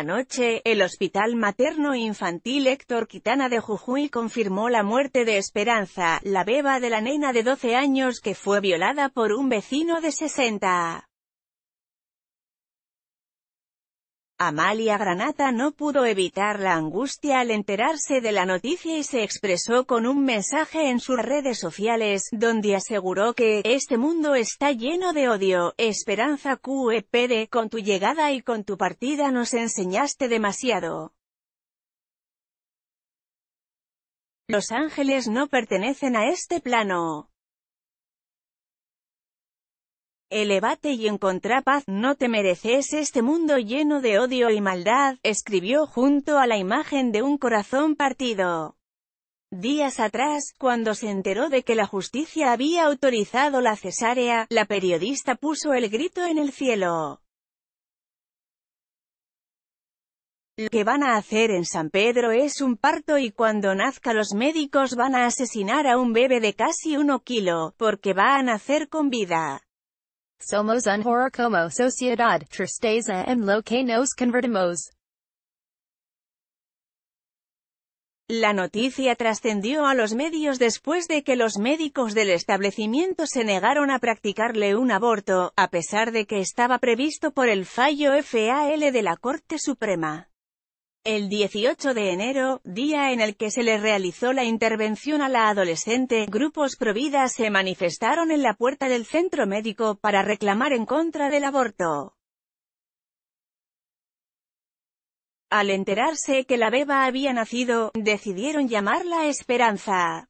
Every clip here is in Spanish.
Anoche, el Hospital Materno Infantil Héctor Quitana de Jujuy confirmó la muerte de Esperanza, la beba de la nena de 12 años que fue violada por un vecino de 60. Amalia Granata no pudo evitar la angustia al enterarse de la noticia y se expresó con un mensaje en sus redes sociales, donde aseguró que, este mundo está lleno de odio, Esperanza QEPD, con tu llegada y con tu partida nos enseñaste demasiado. Los ángeles no pertenecen a este plano. Elevate y encontrá paz, no te mereces este mundo lleno de odio y maldad, escribió junto a la imagen de un corazón partido. Días atrás, cuando se enteró de que la justicia había autorizado la cesárea, la periodista puso el grito en el cielo. Lo que van a hacer en San Pedro es un parto y cuando nazca los médicos van a asesinar a un bebé de casi uno kilo, porque va a nacer con vida. Somos un horror como sociedad, tristeza en lo que nos convertimos. La noticia trascendió a los medios después de que los médicos del establecimiento se negaron a practicarle un aborto, a pesar de que estaba previsto por el fallo FAL de la Corte Suprema. El 18 de enero, día en el que se le realizó la intervención a la adolescente, grupos providas se manifestaron en la puerta del centro médico para reclamar en contra del aborto. Al enterarse que la beba había nacido, decidieron llamarla Esperanza.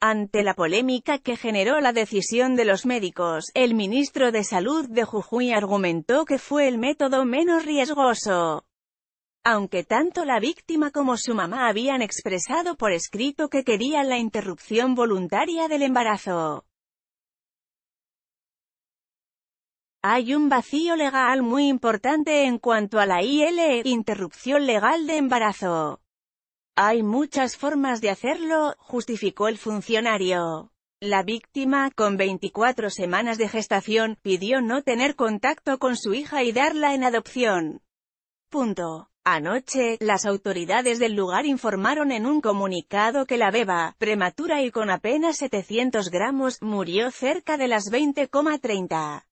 Ante la polémica que generó la decisión de los médicos, el ministro de Salud de Jujuy argumentó que fue el método menos riesgoso. Aunque tanto la víctima como su mamá habían expresado por escrito que querían la interrupción voluntaria del embarazo. Hay un vacío legal muy importante en cuanto a la IL, interrupción legal de embarazo. Hay muchas formas de hacerlo, justificó el funcionario. La víctima, con 24 semanas de gestación, pidió no tener contacto con su hija y darla en adopción. Punto. Anoche, las autoridades del lugar informaron en un comunicado que la beba, prematura y con apenas 700 gramos, murió cerca de las 20,30.